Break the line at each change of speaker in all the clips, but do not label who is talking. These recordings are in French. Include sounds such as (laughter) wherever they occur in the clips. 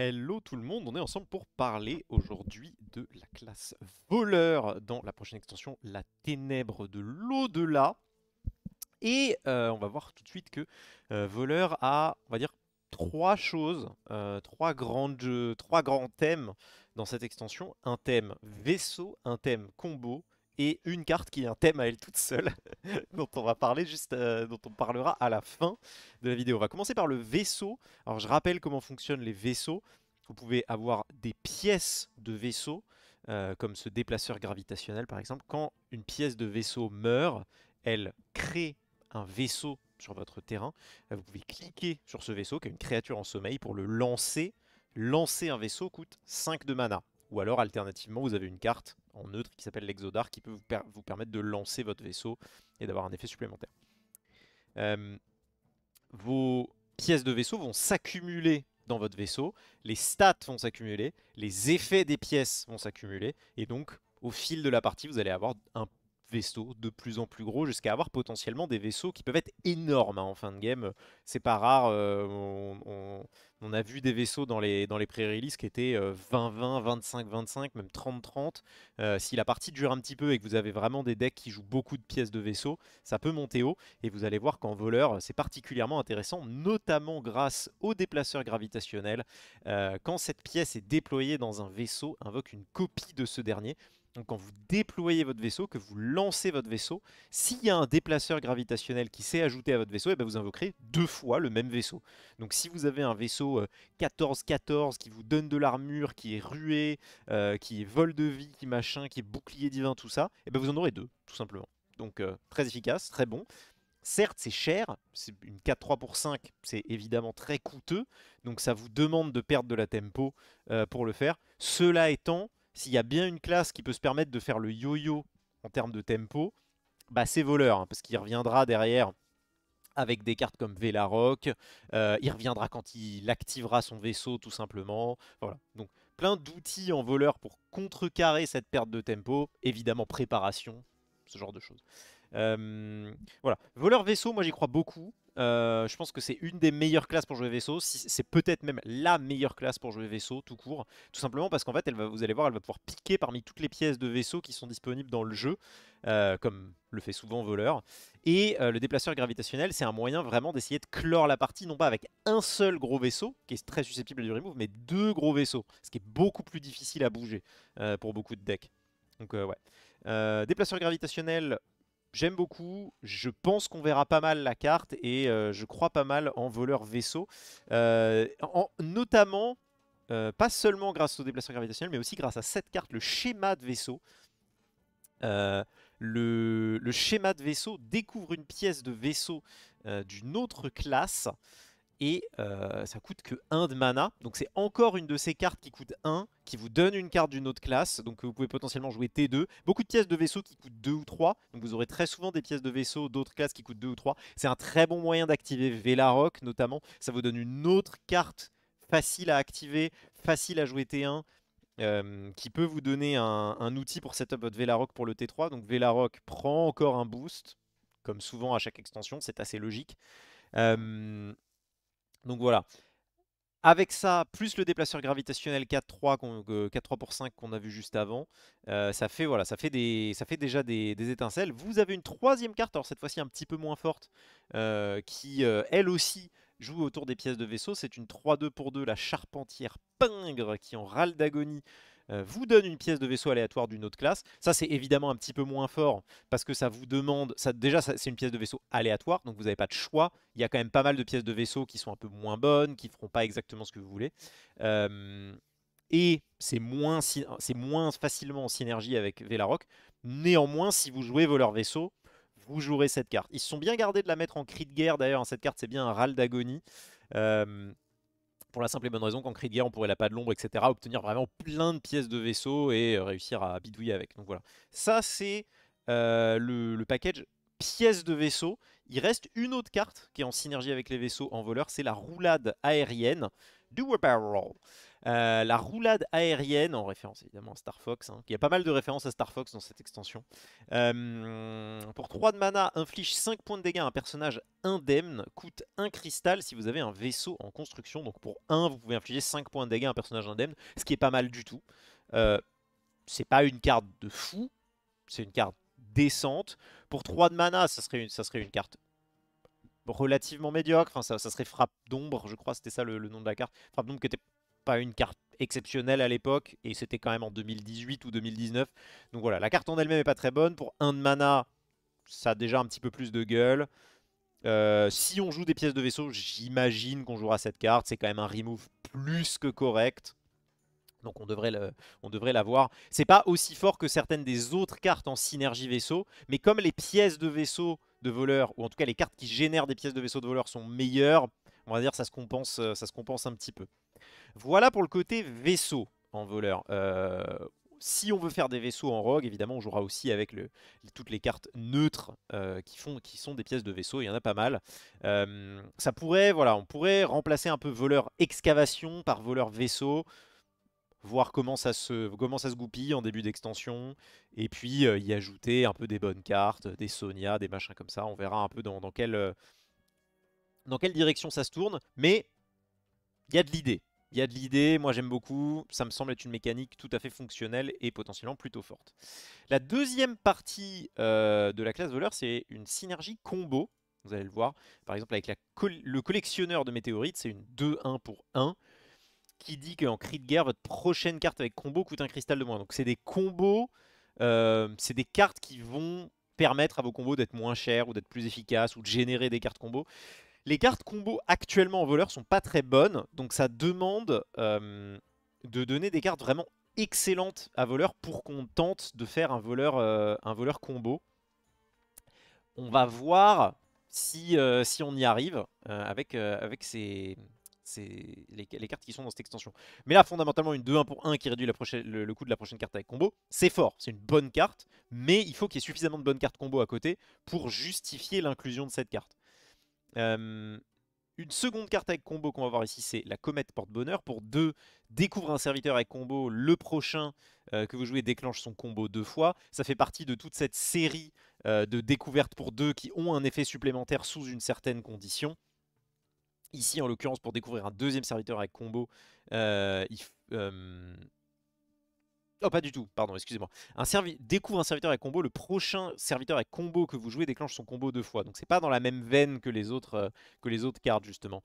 Hello tout le monde, on est ensemble pour parler aujourd'hui de la classe voleur dans la prochaine extension La Ténèbre de l'au-delà. Et euh, on va voir tout de suite que euh, voleur a, on va dire, trois choses, euh, trois, grandes, trois grands thèmes dans cette extension. Un thème vaisseau, un thème combo et une carte qui est un thème à elle toute seule, (laughs) dont on va parler juste, euh, dont on parlera à la fin de la vidéo. On va commencer par le vaisseau. Alors je rappelle comment fonctionnent les vaisseaux. Vous pouvez avoir des pièces de vaisseau, euh, comme ce déplaceur gravitationnel par exemple. Quand une pièce de vaisseau meurt, elle crée un vaisseau sur votre terrain. Euh, vous pouvez cliquer sur ce vaisseau, qui est une créature en sommeil, pour le lancer. Lancer un vaisseau coûte 5 de mana. Ou alors, alternativement, vous avez une carte en neutre qui s'appelle l'exodar qui peut vous, permettre de lancer votre vaisseau et d'avoir un effet supplémentaire. Euh, vos pièces de vaisseau vont s'accumuler dans votre vaisseau, les stats vont s'accumuler, les effets des pièces vont s'accumuler, et donc au fil de la partie, vous allez avoir un vaisseaux de plus en plus gros jusqu'à avoir potentiellement des vaisseaux qui peuvent être énormes hein, en fin de game. C'est pas rare, euh, on, a vu des vaisseaux dans les, dans les pré-release qui étaient 20-20, euh, 25-25, même 30-30. Euh, si la partie dure un petit peu et que vous avez vraiment des decks qui jouent beaucoup de pièces de vaisseaux, ça peut monter haut et vous allez voir qu'en voleur c'est particulièrement intéressant, notamment grâce aux déplaceurs gravitationnels. quand cette pièce est déployée dans un vaisseau, invoque une copie de ce dernier. Donc quand vous déployez votre vaisseau, que vous lancez votre vaisseau, s'il y a un déplaceur gravitationnel qui s'est ajouté à votre vaisseau, et eh ben, vous invoquerez deux fois le même vaisseau. Donc si vous avez un vaisseau 14-14 euh, qui vous donne de l'armure, qui est rué, euh, qui est vol de vie, qui machin, qui est bouclier divin, tout ça, et eh ben, vous en aurez deux, tout simplement. Donc euh, très efficace, très bon. Certes, c'est cher, c'est une 4-3 pour 5, c'est évidemment très coûteux, donc ça vous demande de perdre de la tempo pour le faire. Cela étant, s'il y a bien une classe qui peut se permettre de faire le yo-yo en termes de tempo, bah c'est voleur, hein, parce qu'il reviendra derrière avec des cartes comme Vela euh, il reviendra quand il activera son vaisseau tout simplement. Voilà. Donc plein d'outils en voleur pour contrecarrer cette perte de tempo, évidemment préparation, ce genre de choses. Euh, voilà, voleur vaisseau, moi j'y crois beaucoup. Euh, je pense que c'est une des meilleures classes pour jouer vaisseau. C'est peut-être même la meilleure classe pour jouer vaisseau, tout court. Tout simplement parce qu'en fait, va, vous allez voir, elle va pouvoir piquer parmi toutes les pièces de vaisseau qui sont disponibles dans le jeu, euh, comme le fait souvent voleur. Et le déplaceur gravitationnel, c'est un moyen vraiment d'essayer de clore la partie, non pas avec un seul gros vaisseau, qui est très susceptible du remove, mais deux gros vaisseaux, ce qui est beaucoup plus difficile à bouger pour beaucoup de decks. Donc ouais. déplaceur gravitationnel, J'aime beaucoup, je pense qu'on verra pas mal la carte et euh, je crois pas mal en voleur vaisseau. Euh, notamment, euh, pas seulement grâce au déplacement gravitationnel, mais aussi grâce à cette carte, le schéma de vaisseau. le, schéma de vaisseau découvre une pièce de vaisseau d'une autre classe et ça euh, ça coûte que 1 de mana. Donc c'est encore une de ces cartes qui coûte 1, qui vous donne une carte d'une autre classe, donc vous pouvez potentiellement jouer T2. Beaucoup de pièces de vaisseau qui coûtent 2 ou 3, donc vous aurez très souvent des pièces de vaisseau d'autres classes qui coûtent 2 ou 3. C'est un très bon moyen d'activer Vélaroc notamment, ça vous donne une autre carte facile à activer, facile à jouer T1, euh, qui peut vous donner un, outil pour setup votre Vélaroc pour le T3. Donc Vélaroc prend encore un boost, comme souvent à chaque extension, c'est assez logique. Euh, donc voilà. Avec ça, plus le déplaceur gravitationnel 4-3 pour 5 qu'on a vu juste avant, euh, ça, fait, voilà, ça, fait des, ça fait déjà des, étincelles. Vous avez une troisième carte, alors cette fois-ci un petit peu moins forte, euh, qui euh, elle aussi joue autour des pièces de vaisseau. C'est une 3-2 pour 2, la charpentière pingre qui en râle d'agonie euh, vous donne une pièce de vaisseau aléatoire d'une autre classe. Ça, c'est évidemment un petit peu moins fort parce que ça vous demande... Ça, déjà, c'est une pièce de vaisseau aléatoire, donc vous n'avez pas de choix. Il y a quand même pas mal de pièces de vaisseau qui sont un peu moins bonnes, qui ne feront pas exactement ce que vous voulez. Euh, et c'est moins, c'est moins facilement en synergie avec Vellaroc. Néanmoins, si vous jouez voleur vaisseau, vous jouerez cette carte. Ils se sont bien gardés de la mettre en cri de guerre d'ailleurs. Hein, cette carte, c'est bien un râle d'agonie. Euh, pour la simple et bonne raison qu'en cri on pourrait la pas de l'ombre, etc., obtenir vraiment plein de pièces de vaisseau et euh, réussir à bidouiller avec. Donc voilà. Ça, c'est euh, le, package pièce de vaisseau. Il reste une autre carte qui est en synergie avec les vaisseaux en voleur, c'est la roulade aérienne du Roll. Euh, la roulade aérienne, en référence évidemment à Star Fox, il hein, y a pas mal de références à Star Fox dans cette extension. Euh, pour 3 de mana, inflige 5 points de dégâts à un personnage indemne, coûte 1 cristal si vous avez un vaisseau en construction. Donc pour 1, vous pouvez infliger 5 points de dégâts à un personnage indemne, ce qui est pas mal du tout. Euh, c'est pas une carte de fou, c'est une carte décente. Pour 3 de mana, ça serait une, carte relativement médiocre. Enfin, ça, serait frappe d'ombre, je crois, c'était ça le, nom de la carte. Frappe d'ombre qui n'était pas une carte exceptionnelle à l'époque, et c'était quand même en 2018 ou 2019. Donc voilà, la carte en elle-même est pas très bonne. Pour 1 de mana, ça a déjà un petit peu plus de gueule. Euh, si on joue des pièces de vaisseau, j'imagine qu'on jouera cette carte. C'est quand même un remove plus que correct. Donc on devrait, le, on devrait l'avoir. C'est pas aussi fort que certaines des autres cartes en synergie vaisseau, mais comme les pièces de vaisseau de voleur, ou en tout cas les cartes qui génèrent des pièces de vaisseau de voleur sont meilleures, on va dire ça se compense, euh, ça se compense un petit peu. Voilà pour le côté vaisseau en voleur. Euh, si on veut faire des vaisseaux en rogue, évidemment, on jouera aussi avec toutes les cartes neutres euh, qui, font, sont des pièces de vaisseau. Il y en a pas mal. ça pourrait, voilà, on pourrait remplacer un peu voleur excavation par voleur vaisseau voir comment ça se, comment ça se goupille en début d'extension, et puis euh, y ajouter un peu des bonnes cartes, euh, des Sonia, des machins comme ça. On verra un peu dans, dans quelle, euh, dans quelle direction ça se tourne, mais il y a de l'idée. Il y a de l'idée, moi j'aime beaucoup, ça me semble être une mécanique tout à fait fonctionnelle et potentiellement plutôt forte. La deuxième partie de la classe voleur, c'est une synergie combo, vous allez le voir. Par exemple avec la le collectionneur de météorites, c'est une 2-1 pour 1 qui dit qu'en cri de guerre, votre prochaine carte avec combo coûte un cristal de moins. Donc c'est des combos, euh, c'est des cartes qui vont permettre à vos combos d'être moins chers ou d'être plus efficaces ou de générer des cartes combo. Les cartes combo actuellement en voleur sont pas très bonnes, donc ça demande euh, de donner des cartes vraiment excellentes à voleur pour qu'on tente de faire un voleur, euh, un voleur combo. On va voir si, si on y arrive avec, avec ces, c'est les, cartes qui sont dans cette extension. Mais là, fondamentalement, une 2-1 pour 1 qui réduit le, coût de la prochaine carte avec combo, c'est fort, c'est une bonne carte, mais il faut qu'il y ait suffisamment de bonnes cartes combo à côté pour justifier l'inclusion de cette carte. Euh, une seconde carte avec combo qu'on va voir ici, c'est la comète porte-bonheur. Pour 2, découvre un serviteur avec combo, le prochain euh, que vous jouez déclenche son combo deux fois. Ça fait partie de toute cette série euh, de découvertes pour 2 qui ont un effet supplémentaire sous une certaine condition. Ici, en l'occurrence, pour découvrir un deuxième serviteur avec combo, euh, il, euh, Oh, pas du tout, pardon, excusez-moi. Un découvre un serviteur avec combo, le prochain serviteur avec combo que vous jouez déclenche son combo deux fois. Donc c'est pas dans la même veine que les autres, euh, que les autres cartes, justement.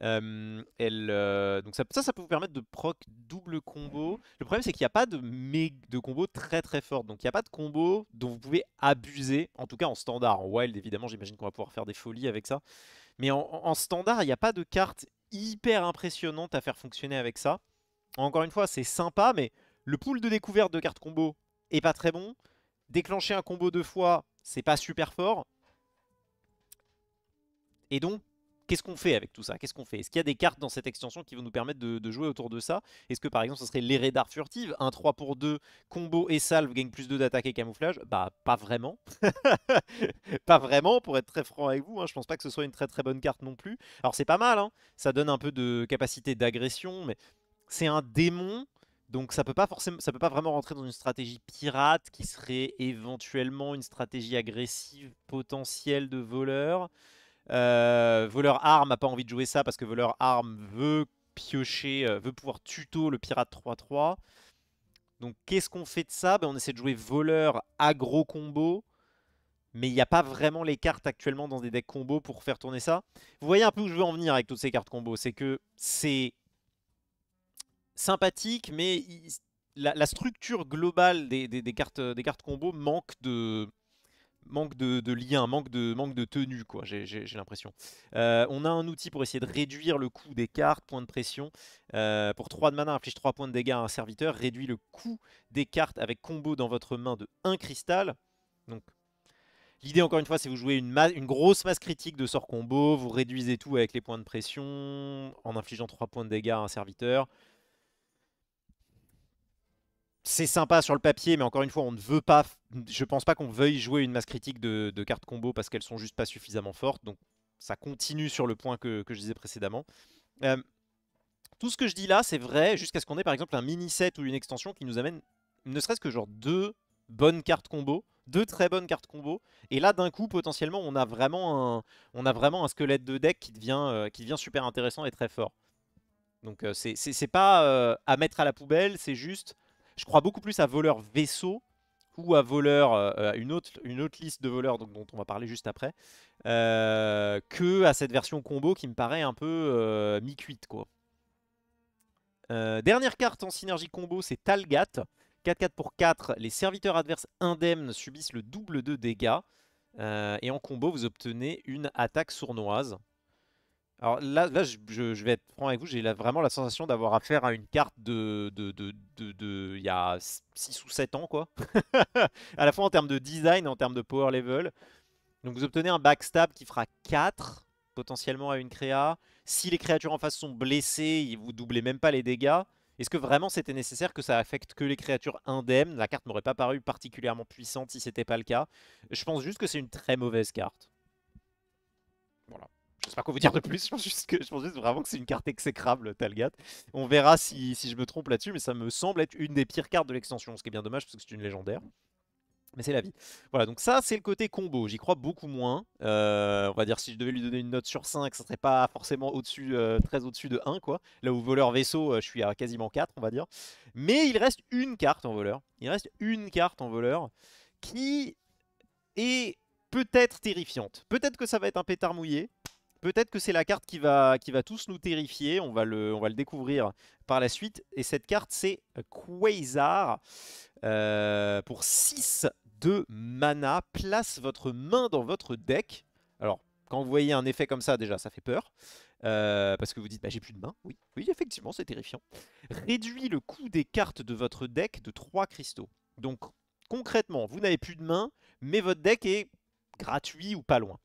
elle, euh, donc ça, ça, peut vous permettre de proc double combo. Le problème, c'est qu'il n'y a pas de, de combo très très fort. Donc il n'y a pas de combo dont vous pouvez abuser, en tout cas en standard. En wild, évidemment, j'imagine qu'on va pouvoir faire des folies avec ça. Mais en, en standard, il n'y a pas de carte hyper impressionnante à faire fonctionner avec ça. Encore une fois, c'est sympa, mais... Le pool de découverte de cartes combo est pas très bon. Déclencher un combo deux fois, c'est pas super fort. Et donc, qu'est-ce qu'on fait avec tout ça Qu'est-ce qu'on fait Est-ce qu'il y a des cartes dans cette extension qui vont nous permettre de, jouer autour de ça Est-ce que par exemple ce serait les radars furtives Un 3 pour 2, combo et salve, gagne plus 2 d'attaque et camouflage Bah pas vraiment. (laughs) pas vraiment pour être très franc avec vous, Je hein. je pense pas que ce soit une très très bonne carte non plus. Alors c'est pas mal, hein. ça donne un peu de capacité d'agression, mais c'est un démon donc ça peut pas forcément, ça peut pas vraiment rentrer dans une stratégie pirate qui serait éventuellement une stratégie agressive potentielle de voleur. Euh, voleur arme a pas envie de jouer ça parce que voleur arme veut piocher, euh, veut pouvoir tuto le pirate 3-3. Donc qu'est-ce qu'on fait de ça ben, On essaie de jouer voleur agro combo. Mais il n'y a pas vraiment les cartes actuellement dans des decks combo pour faire tourner ça. Vous voyez un peu où je veux en venir avec toutes ces cartes combo. C'est que c'est sympathique, mais la, structure globale des, cartes, des cartes combo manque de manque de, lien, manque de, manque de tenue, quoi, j'ai l'impression. Euh, on a un outil pour essayer de réduire le coût des cartes, points de pression. Euh, pour 3 de mana, inflige 3 points de dégâts à un serviteur, réduit le coût des cartes avec combo dans votre main de 1 cristal. Donc, L'idée, encore une fois, c'est vous jouez une, une, grosse masse critique de sorts combo, vous réduisez tout avec les points de pression, en infligeant 3 points de dégâts à un serviteur c'est sympa sur le papier, mais encore une fois, on ne veut pas. Je pense pas qu'on veuille jouer une masse critique de, cartes combo parce qu'elles sont juste pas suffisamment fortes. Donc ça continue sur le point que, je disais précédemment. Euh, tout ce que je dis là, c'est vrai jusqu'à ce qu'on ait par exemple un mini set ou une extension qui nous amène ne serait-ce que genre deux bonnes cartes combo, deux très bonnes cartes combo. Et là, d'un coup, potentiellement, on a vraiment un, on a vraiment un squelette de deck qui devient, euh, qui devient super intéressant et très fort. Donc euh, c'est c'est pas à mettre à la poubelle, c'est juste je crois beaucoup plus à voleur vaisseau ou à voleur, euh, euh, une, autre, une autre liste de voleurs dont on va parler juste après, qu'à euh, que à cette version combo qui me paraît un peu mi-cuite. quoi. dernière carte en synergie combo, c'est Talgat. 4-4 pour 4, les serviteurs adverses indemnes subissent le double de dégâts. et en combo, vous obtenez une attaque sournoise. Alors là, là je, vais être franc avec vous, j'ai vraiment la sensation d'avoir affaire à une carte de, de, de, de, il y a 6 ou 7 ans, quoi. (laughs) à la fois en termes de design, en termes de power level. Donc vous obtenez un backstab qui fera 4, potentiellement à une créa. Si les créatures en face sont blessées, vous doublez même pas les dégâts. Est-ce que vraiment c'était nécessaire que ça affecte que les créatures indemnes La carte m'aurait pas paru particulièrement puissante si c'était pas le cas. Je pense juste que c'est une très mauvaise carte. Voilà. Je sais pas quoi vous dire de plus, je pense juste, que, je vraiment que c'est une carte exécrable, Talgat. On verra si, je me trompe là-dessus, mais ça me semble être une des pires cartes de l'extension, ce qui est bien dommage parce que c'est une légendaire. Mais c'est la vie. Voilà, donc ça, c'est le côté combo. J'y crois beaucoup moins. Euh, on va dire, si je devais lui donner une note sur 5, ça serait pas forcément au-dessus, euh, très au-dessus de 1, quoi. Là où voleur-vaisseau, euh, je suis à quasiment 4, on va dire. Mais il reste une carte en voleur. Il reste une carte en voleur qui est peut-être terrifiante. Peut-être que ça va être un pétard mouillé. Peut-être que c'est la carte qui va, qui va tous nous terrifier, on va, le, on va le découvrir par la suite. Et cette carte, c'est Quasar. Euh, pour 6 de mana, place votre main dans votre deck. Alors, quand vous voyez un effet comme ça, déjà, ça fait peur. Euh, parce que vous dites, bah, j'ai plus de main. Oui, oui effectivement, c'est terrifiant. Réduit le coût des cartes de votre deck de 3 cristaux. Donc, concrètement, vous n'avez plus de main, mais votre deck est gratuit ou pas loin.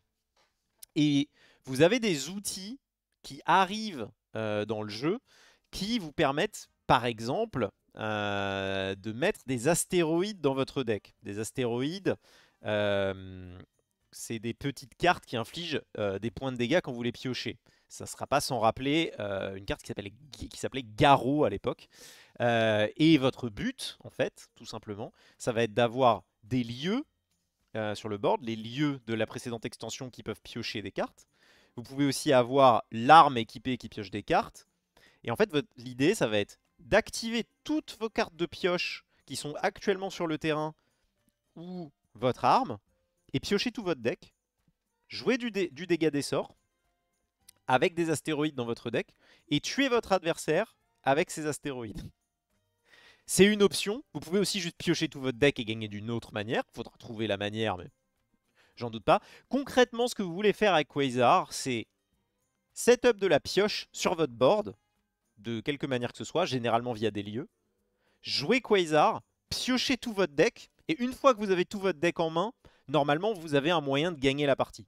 Et vous avez des outils qui arrivent euh, dans le jeu qui vous permettent, par exemple, euh, de mettre des astéroïdes dans votre deck. Des astéroïdes, euh, c'est des petites cartes qui infligent des points de dégâts quand vous les piochez. Ça ne sera pas sans rappeler une carte qui s'appelait Garou à l'époque. et votre but, en fait, tout simplement, ça va être d'avoir des lieux sur le board, les lieux de la précédente extension qui peuvent piocher des cartes, vous pouvez aussi avoir l'arme équipée qui pioche des cartes. Et en fait, l'idée, ça va être d'activer toutes vos cartes de pioche qui sont actuellement sur le terrain ou votre arme, et piocher tout votre deck, jouer du, dégât des sorts, avec des astéroïdes dans votre deck, et tuer votre adversaire avec ces astéroïdes. C'est une option, vous pouvez aussi juste piocher tout votre deck et gagner d'une autre manière, faudra trouver la manière, mais j'en doute pas. Concrètement, ce que vous voulez faire avec Quasar, c'est setup de la pioche sur votre board, de quelque manière que ce soit, généralement via des lieux. Jouer Quasar, piocher tout votre deck, et une fois que vous avez tout votre deck en main, normalement vous avez un moyen de gagner la partie.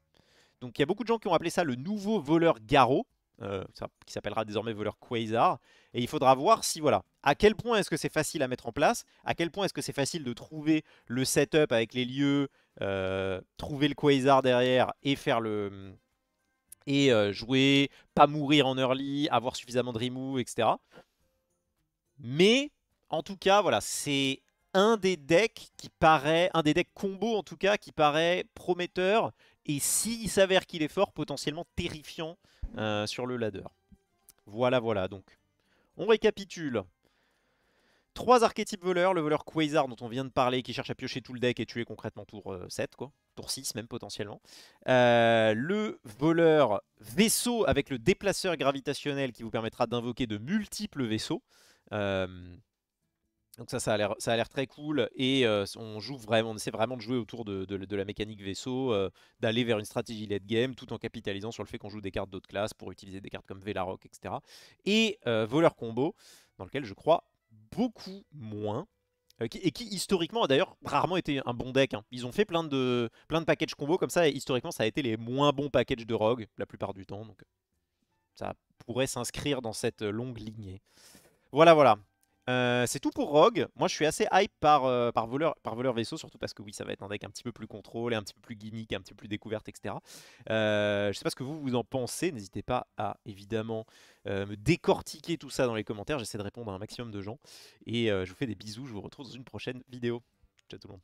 Donc il y a beaucoup de gens qui ont appelé ça le nouveau voleur garrot, euh, qui s'appellera désormais voleur Quasar, et il faudra voir si voilà, à quel point est-ce que c'est facile à mettre en place, à quel point est-ce que c'est facile de trouver le setup avec les lieux, euh, trouver le quasar derrière et faire le et euh, jouer, pas mourir en early, avoir suffisamment de remove, etc. Mais en tout cas, voilà, c'est un des decks qui paraît, un des decks combo en tout cas, qui paraît prometteur et s'il s'avère qu'il est fort, potentiellement terrifiant euh, sur le ladder. Voilà, voilà, donc on récapitule. Trois archétypes voleurs, le voleur Quasar dont on vient de parler, qui cherche à piocher tout le deck et tuer concrètement tour 7, euh, quoi. tour 6 même potentiellement. Euh, le voleur vaisseau avec le déplaceur gravitationnel qui vous permettra d'invoquer de multiples vaisseaux. Euh, donc ça, ça a l'air très cool et on joue vraiment, on essaie vraiment de jouer autour de, la mécanique vaisseau, d'aller vers une stratégie late game tout en capitalisant sur le fait qu'on joue des cartes d'autres classes pour utiliser des cartes comme Velarock, etc. Et voleur combo dans lequel je crois beaucoup moins. Euh, et qui historiquement a d'ailleurs rarement été un bon deck. Hein. Ils ont fait plein de, plein de packages combo comme ça, et historiquement ça a été les moins bons packages de Rogue la plupart du temps. Donc euh, ça pourrait s'inscrire dans cette euh, longue lignée. Voilà, voilà. Euh, c'est tout pour Rogue. Moi, je suis assez hype par, euh, par, voleur, par voleur vaisseau, surtout parce que oui, ça va être un deck un petit peu plus contrôle, un petit peu plus gimmick, un petit peu plus découverte, etc. Euh, je sais pas ce que vous, vous en pensez. N'hésitez pas à, évidemment, me décortiquer tout ça dans les commentaires. J'essaie de répondre à un maximum de gens. Et je vous fais des bisous. Je vous retrouve dans une prochaine vidéo. Ciao tout le monde.